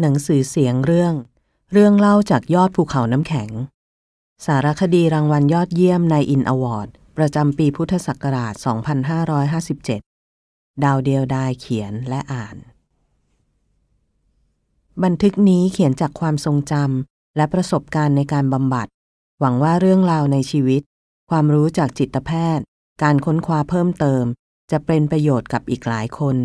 หนังสือเสียงเรื่อง เรื่องเล่าจากยอดภูเขาน้ำแข็ง สารคดีรางวัลยอดเยี่ยมในอินอวอร์ด ประจำปีพุทธศักราช 2557 ดาวเดียวดายเขียนและอ่าน บันทึกนี้เขียนจากความทรงจำและประสบการณ์ในการบำบัด หวังว่าเรื่องราวในชีวิต ความรู้จากจิตแพทย์ การค้นคว้าเพิ่มเติม จะเป็นประโยชน์กับอีกหลายคน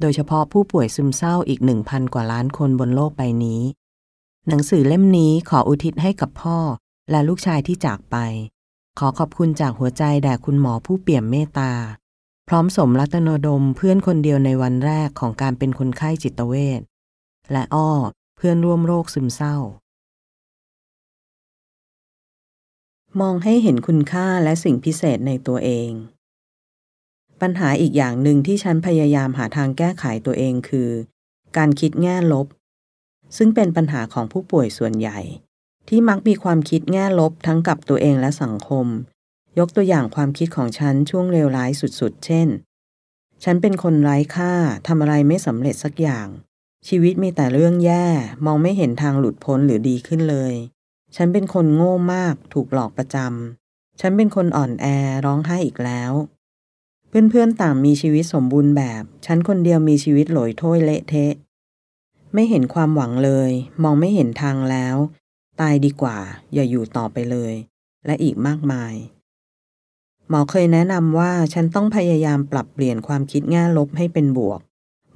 โดยเฉพาะผู้ป่วยซึมเศร้าอีก 1,000 กว่าล้านคนบนโลกใบนี้ หนังสือเล่มนี้ขออุทิศให้กับพ่อและลูกชายที่จากไป ขอขอบคุณจากหัวใจ แด่คุณหมอผู้เปี่ยมเมตตา พร้อมสมรัตนดมเพื่อนคนเดียวในวันแรกของการเป็นคนไข้จิตเวชและอ้อเพื่อนร่วมโรคซึมเศร้า มองให้เห็นคุณค่าและสิ่งพิเศษในตัวเองปัญหาอีกอย่างหนึ่งที่ฉันพยายามหาทางแก้ไขตัวเองคือการคิดแง่ลบ ซึ่งเป็นปัญหาของผู้ป่วยส่วนใหญ่ ที่มักมีความคิดแง่ลบทั้งกับตัวเองและสังคม ยกตัวอย่างความคิดของฉันช่วงเลวร้ายสุดๆเช่น ฉันเป็นคนไร้ค่าทำอะไรไม่สำเร็จสักอย่าง ชีวิตมีแต่เรื่องแย่มองไม่เห็นทางหลุดพ้นหรือดีขึ้นเลย ฉันเป็นคนโง่มาก ถูกหลอกประจำฉันเป็นคนอ่อนแอร้องไห้อีกแล้วเพื่อนๆ ต่างมีชีวิตสมบูรณ์แบบ ฉันคนเดียวมีชีวิตหลอยถ้วยเละเทะ ไม่เห็นความหวังเลย มองไม่เห็นทางแล้ว ตายดีกว่า อย่าอยู่ต่อไปเลย และอีกมากมาย หมอเคยแนะนำว่าฉันต้องพยายามปรับเปลี่ยนความคิดแง่ลบให้เป็นบวก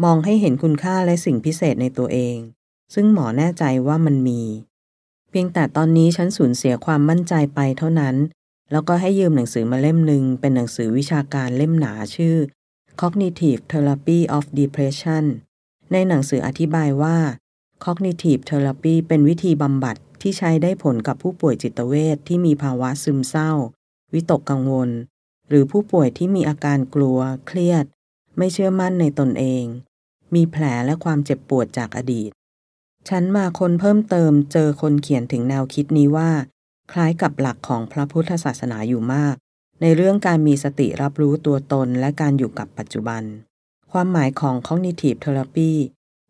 มองให้เห็นคุณค่าและสิ่งพิเศษในตัวเอง ซึ่งหมอแน่ใจว่ามันมี เพียงแต่ตอนนี้ฉันสูญเสียความมั่นใจไปเท่านั้นแล้วก็ให้ยืมหนังสือมาเล่มหนึ่งเป็นหนังสือวิชาการเล่มหนาชื่อ Cognitive Therapy of Depression ในหนังสืออธิบายว่า Cognitive Therapy เป็นวิธีบำบัดที่ใช้ได้ผลกับผู้ป่วยจิตเวชทที่มีภาวะซึมเศร้า วิตกกังวล หรือผู้ป่วยที่มีอาการกลัว เครียด ไม่เชื่อมั่นในตนเอง มีแผลและความเจ็บปวดจากอดีต ฉันมาคนเพิ่มเติมเจอคนเขียนถึงแนวคิดนี้ว่าคล้ายกับหลักของพระพุทธศาสนาอยู่มาก ในเรื่องการมีสติรับรู้ตัวตนและการอยู่กับปัจจุบัน ความหมายของ cognitive therapy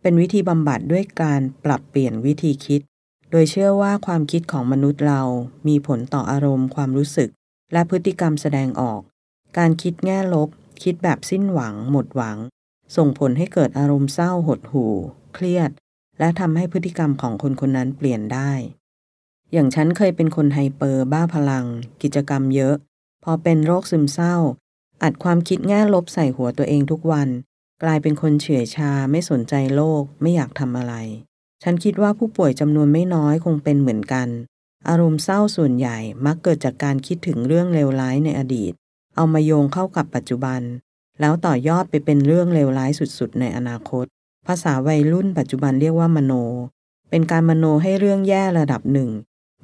เป็นวิธีบำบัดด้วยการปรับเปลี่ยนวิธีคิด โดยเชื่อว่าความคิดของมนุษย์เรา มีผลต่ออารมณ์ ความรู้สึก และพฤติกรรมแสดงออก การคิดแง่ลบคิดแบบสิ้นหวัง หมดหวัง ส่งผลให้เกิดอารมณ์เศร้าหดหู่ เครียด และทำให้พฤติกรรมของคนคนนั้นเปลี่ยนได้อย่างฉันเคยเป็นคนไฮเปอร์บ้าพลัง กิจกรรมเยอะ พอเป็นโรคซึมเศร้า อัดความคิดแง่ลบใส่หัวตัวเองทุกวัน กลายเป็นคนเฉื่อยชาไม่สนใจโลกไม่อยากทำอะไร ฉันคิดว่าผู้ป่วยจำนวนไม่น้อยคงเป็นเหมือนกัน อารมณ์เศร้าส่วนใหญ่มักเกิดจากการคิดถึงเรื่องเลวร้ายในอดีต เอามาโยงเข้ากับปัจจุบัน แล้วต่อยอดไปเป็นเรื่องเลวร้ายสุดๆ ในอนาคต ภาษาวัยรุ่น ปัจจุบันเรียกว่ามโน เป็นการมโนให้เรื่องแย่ระดับหนึ่ง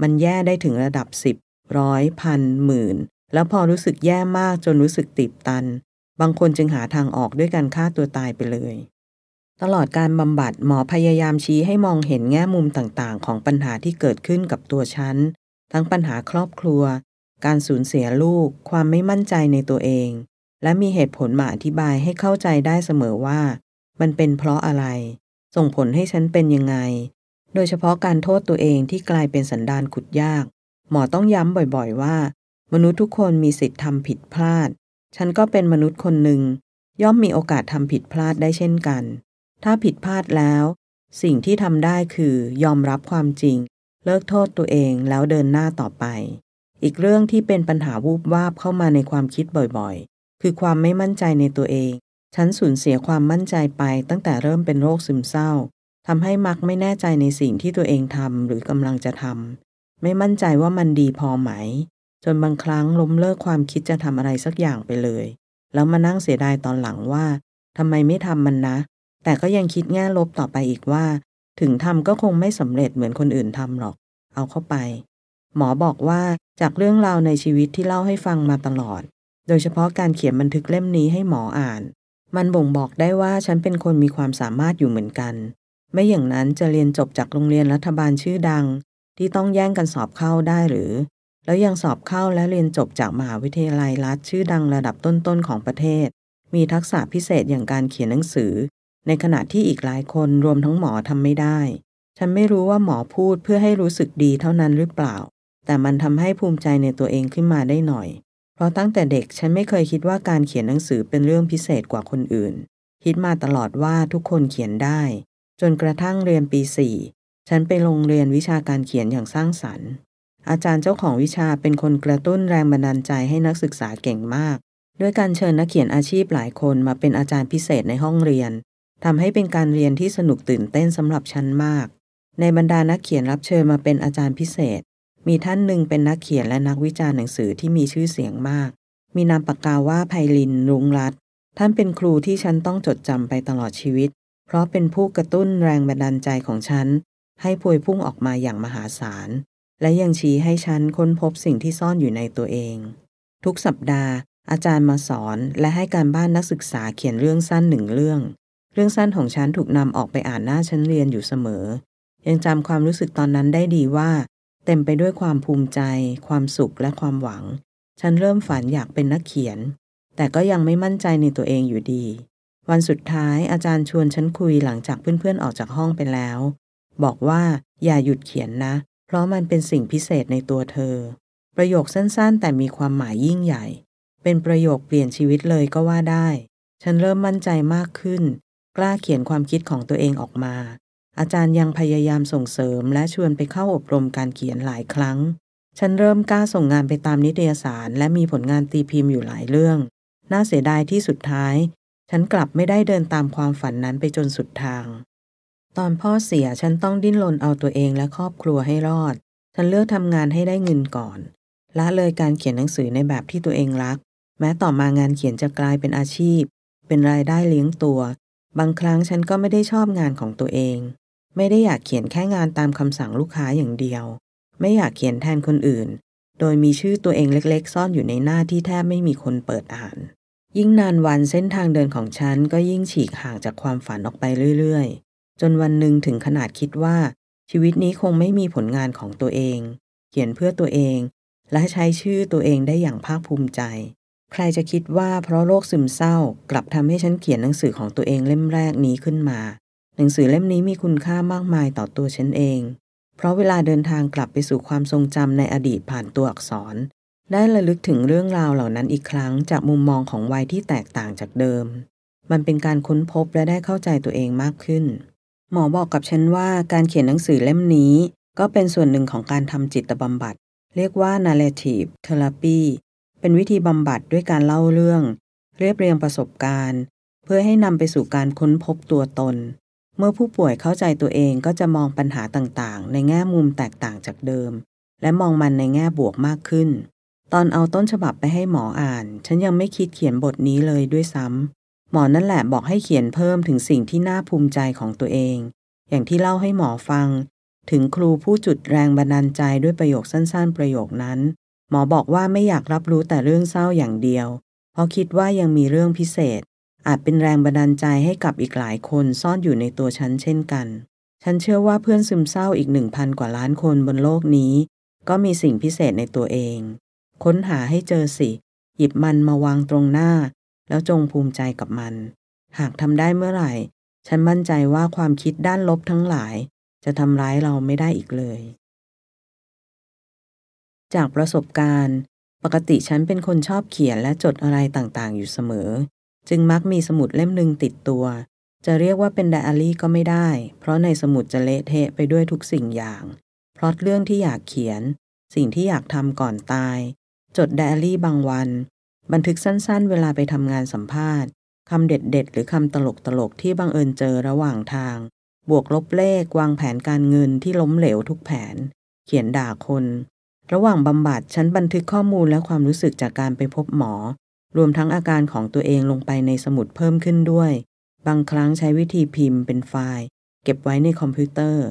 มันแย่ได้ถึงระดับสิบ ร้อย พัน หมื่น แล้วพอรู้สึกแย่มากจนรู้สึกติดตัน บางคนจึงหาทางออกด้วยการฆ่าตัวตายไปเลย ตลอดการบำบัดหมอพยายามชี้ให้มองเห็นแง่มุมต่างๆ ของปัญหาที่เกิดขึ้นกับตัวฉัน ทั้งปัญหาครอบครัว การสูญเสียลูก ความไม่มั่นใจในตัวเอง และมีเหตุผลมาอธิบายให้เข้าใจได้เสมอว่า มันเป็นเพราะอะไร ส่งผลให้ฉันเป็นยังไงโดยเฉพาะการโทษตัวเองที่กลายเป็นสันดานขุดยาก หมอต้องย้ำบ่อยๆว่า มนุษย์ทุกคนมีสิทธิ์ทำผิดพลาด ฉันก็เป็นมนุษย์คนหนึ่งย่อมมีโอกาสทำผิดพลาดได้เช่นกัน ถ้าผิดพลาดแล้ว สิ่งที่ทำได้คือ ยอมรับความจริง เลิกโทษตัวเองแล้วเดินหน้าต่อไป อีกเรื่องที่เป็นปัญหาวูบวาบเข้ามาในความคิดบ่อยๆ คือความไม่มั่นใจในตัวเอง ฉันสูญเสียความมั่นใจไป ตั้งแต่เริ่มเป็นโรคซึมเศร้าทำให้มักไม่แน่ใจในสิ่งที่ตัวเองทำ หรือกำลังจะทำ ไม่มั่นใจว่ามันดีพอไหม จนบางครั้งล้มเลิกความคิดจะทำอะไรสักอย่างไปเลย แล้วมานั่งเสียดายตอนหลังว่า ทำไมไม่ทำมันนะ แต่ก็ยังคิดแง่ลบต่อไปอีกว่า ถึงทำก็คงไม่สำเร็จเหมือนคนอื่นทำหรอก เอาเข้าไป หมอบอกว่าจากเรื่องราวในชีวิตที่เล่าให้ฟังมาตลอด โดยเฉพาะการเขียนบันทึกเล่มนี้ให้หมออ่าน มันบ่งบอกได้ว่าฉันเป็นคนมีความสามารถอยู่เหมือนกันไม่อย่างนั้นจะเรียนจบจากโรงเรียนรัฐบาลชื่อดัง ที่ต้องแย่งกันสอบเข้าได้หรือ แล้วยังสอบเข้าและเรียนจบจากมหาวิทยาลัยรัฐ ชื่อดังระดับต้นๆของประเทศ มีทักษะพิเศษอย่างการเขียนหนังสือ ในขณะที่อีกหลายคนรวมทั้งหมอทำไม่ได้ ฉันไม่รู้ว่าหมอพูดเพื่อให้รู้สึกดีเท่านั้นหรือเปล่า แต่มันทำให้ภูมิใจในตัวเองขึ้นมาได้หน่อย เพราะตั้งแต่เด็กฉันไม่เคยคิดว่าการเขียนหนังสือเป็นเรื่องพิเศษกว่าคนอื่น คิดมาตลอดว่าทุกคนเขียนได้จนกระทั่งเรียนปีสี่ฉันไปลงเรียนวิชาการเขียนอย่างสร้างสรรค์ อาจารย์เจ้าของวิชาเป็นคนกระตุ้นแรงบันดาลใจให้นักศึกษาเก่งมาก ด้วยการเชิญนักเขียนอาชีพหลายคนมาเป็นอาจารย์พิเศษในห้องเรียน ทำให้เป็นการเรียนที่สนุกตื่นเต้นสำหรับฉันมาก ในบรรดานักเขียนรับเชิญมาเป็นอาจารย์พิเศษ มีท่านหนึ่งเป็นนักเขียนและนักวิจารณ์หนังสือที่มีชื่อเสียงมาก มีนามปากกาว่าไพลิน ลุงรัตท่านเป็นครูที่ฉันต้องจดจำไปตลอดชีวิตเพราะเป็นผู้กระตุ้นแรงบันดาลใจของฉัน ให้พวยพุ่งออกมาอย่างมหาศาลและยังชี้ให้ฉันค้นพบสิ่งที่ซ่อนอยู่ในตัวเอง ทุกสัปดาห์ อาจารย์มาสอนและให้การบ้านนักศึกษาเขียนเรื่องสั้นหนึ่งเรื่อง เรื่องสั้นของฉันถูกนำออกไปอ่านหน้าชั้นเรียนอยู่เสมอ ยังจำความรู้สึกตอนนั้นได้ดีว่า เต็มไปด้วยความภูมิใจ ความสุขและความหวังฉันเริ่มฝันอยากเป็นนักเขียน แต่ก็ยังไม่มั่นใจในตัวเองอยู่ดีวันสุดท้ายอาจารย์ชวนฉันคุยหลังจากเพื่อนๆออกจากห้องไปแล้ว บอกว่าอย่าหยุดเขียนนะ เพราะมันเป็นสิ่งพิเศษในตัวเธอ ประโยคสั้นๆแต่มีความหมายยิ่งใหญ่ เป็นประโยคเปลี่ยนชีวิตเลยก็ว่าได้ ฉันเริ่มมั่นใจมากขึ้น กล้าเขียนความคิดของตัวเองออกมา อาจารย์ยังพยายามส่งเสริมและชวนไปเข้าอบรมการเขียนหลายครั้ง ฉันเริ่มกล้าส่งงานไปตามนิตยสาร และมีผลงานตีพิมพ์อยู่หลายเรื่อง น่าเสียดายที่สุดท้ายฉันกลับไม่ได้เดินตามความฝันนั้นไปจนสุดทาง ตอนพ่อเสียฉันต้องดิ้นรนเอาตัวเองและครอบครัวให้รอด ฉันเลือกทำงานให้ได้เงินก่อน ละเลยการเขียนหนังสือในแบบที่ตัวเองรัก แม้ต่อมางานเขียนจะกลายเป็นอาชีพ เป็นรายได้เลี้ยงตัว บางครั้งฉันก็ไม่ได้ชอบงานของตัวเอง ไม่ได้อยากเขียนแค่งานตามคำสั่งลูกค้าอย่างเดียว ไม่อยากเขียนแทนคนอื่น โดยมีชื่อตัวเองเล็กๆ ซ่อนอยู่ในหน้าที่แทบไม่มีคนเปิดอ่านยิ่งนานวันเส้นทางเดินของฉันก็ยิ่งฉีกห่างจากความฝันออกไปเรื่อยๆ จนวันหนึ่งถึงขนาดคิดว่า ชีวิตนี้คงไม่มีผลงานของตัวเอง เขียนเพื่อตัวเอง และใช้ชื่อตัวเองได้อย่างภาคภูมิใจ ใครจะคิดว่าเพราะโรคซึมเศร้า กลับทำให้ฉันเขียนหนังสือของตัวเองเล่มแรกนี้ขึ้นมา หนังสือเล่มนี้มีคุณค่ามากมายต่อตัวฉันเอง เพราะเวลาเดินทางกลับไปสู่ความทรงจำในอดีตผ่านตัวอักษรได้ระลึกถึงเรื่องราวเหล่านั้นอีกครั้งจากมุมมองของวัยที่แตกต่างจากเดิม มันเป็นการค้นพบและได้เข้าใจตัวเองมากขึ้น หมอบอกกับฉันว่าการเขียนหนังสือเล่มนี้ก็เป็นส่วนหนึ่งของการทำจิตบำบัด เรียกว่า narrative therapy เป็นวิธีบำบัดด้วยการเล่าเรื่อง เรียบเรียงประสบการณ์ เพื่อให้นำไปสู่การค้นพบตัวตน เมื่อผู้ป่วยเข้าใจตัวเองก็จะมองปัญหาต่างๆ ในแง่มุมแตกต่างจากเดิม และมองมันในแง่บวกมากขึ้นตอนเอาต้นฉบับไปให้หมออ่าน ฉันยังไม่คิดเขียนบทนี้เลยด้วยซ้ำหมอ นั่นแหละ บอกให้เขียนเพิ่มถึงสิ่งที่น่าภูมิใจของตัวเอง อย่างที่เล่าให้หมอฟัง ถึงครูผู้จุดแรงบันดาลใจด้วยประโยคสั้น ๆ ประโยคนั้น หมอบอกว่าไม่อยากรับรู้แต่เรื่องเศร้าอย่างเดียว เพราะคิดว่ายังมีเรื่องพิเศษ อาจเป็นแรงบันดาลใจให้กับอีกหลายคนซ่อนอยู่ในตัวฉันเช่นกัน ฉันเชื่อว่าเพื่อนซึมเศร้าอีกหนึ่งพันกว่าล้านคนบนโลกนี้ ก็มีสิ่งพิเศษในตัวเองค้นหาให้เจอสิ หยิบมันมาวางตรงหน้า แล้วจงภูมิใจกับมัน หากทำได้เมื่อไหร่ ฉันมั่นใจว่าความคิดด้านลบทั้งหลาย จะทำร้ายเราไม่ได้อีกเลย จากประสบการณ์ ปกติฉันเป็นคนชอบเขียนและจดอะไรต่างๆอยู่เสมอ จึงมักมีสมุดเล่มหนึ่งติดตัว จะเรียกว่าเป็นไดอารี่ก็ไม่ได้ เพราะในสมุดจะเละเทะไปด้วยทุกสิ่งอย่างพลอตเรื่องที่อยากเขียน สิ่งที่อยากทำก่อนตายจดไดอารี่บางวัน บันทึกสั้นๆ เวลาไปทำงานสัมภาษณ์คำเด็ดๆ หรือคำตลกๆ ที่บังเอิญเจอระหว่างทาง บวกลบเลข วางแผนการเงินที่ล้มเหลวทุกแผน เขียนด่าคน ระหว่างบำบัด ฉันบันทึกข้อมูลและความรู้สึกจากการไปพบหมอ รวมทั้งอาการของตัวเองลงไปในสมุดเพิ่มขึ้นด้วย บางครั้งใช้วิธีพิมพ์ เป็นไฟล์ เก็บไว้ในคอมพิวเตอร์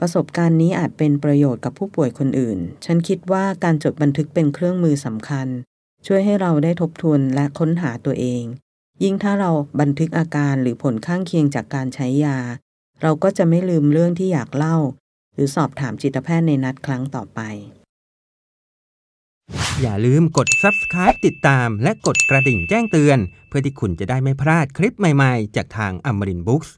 ประสบการณ์นี้อาจเป็นประโยชน์กับผู้ป่วยคนอื่น ฉันคิดว่าการจดบันทึกเป็นเครื่องมือสำคัญ ช่วยให้เราได้ทบทวนและค้นหาตัวเอง ยิ่งถ้าเราบันทึกอาการหรือผลข้างเคียงจากการใช้ยา เราก็จะไม่ลืมเรื่องที่อยากเล่า หรือสอบถามจิตแพทย์ในนัดครั้งต่อไป อย่าลืมกด subscribe ติดตามและกดกระดิ่งแจ้งเตือน เพื่อที่คุณจะได้ไม่พลาดคลิปใหม่ๆ จากทาง a m r i n Books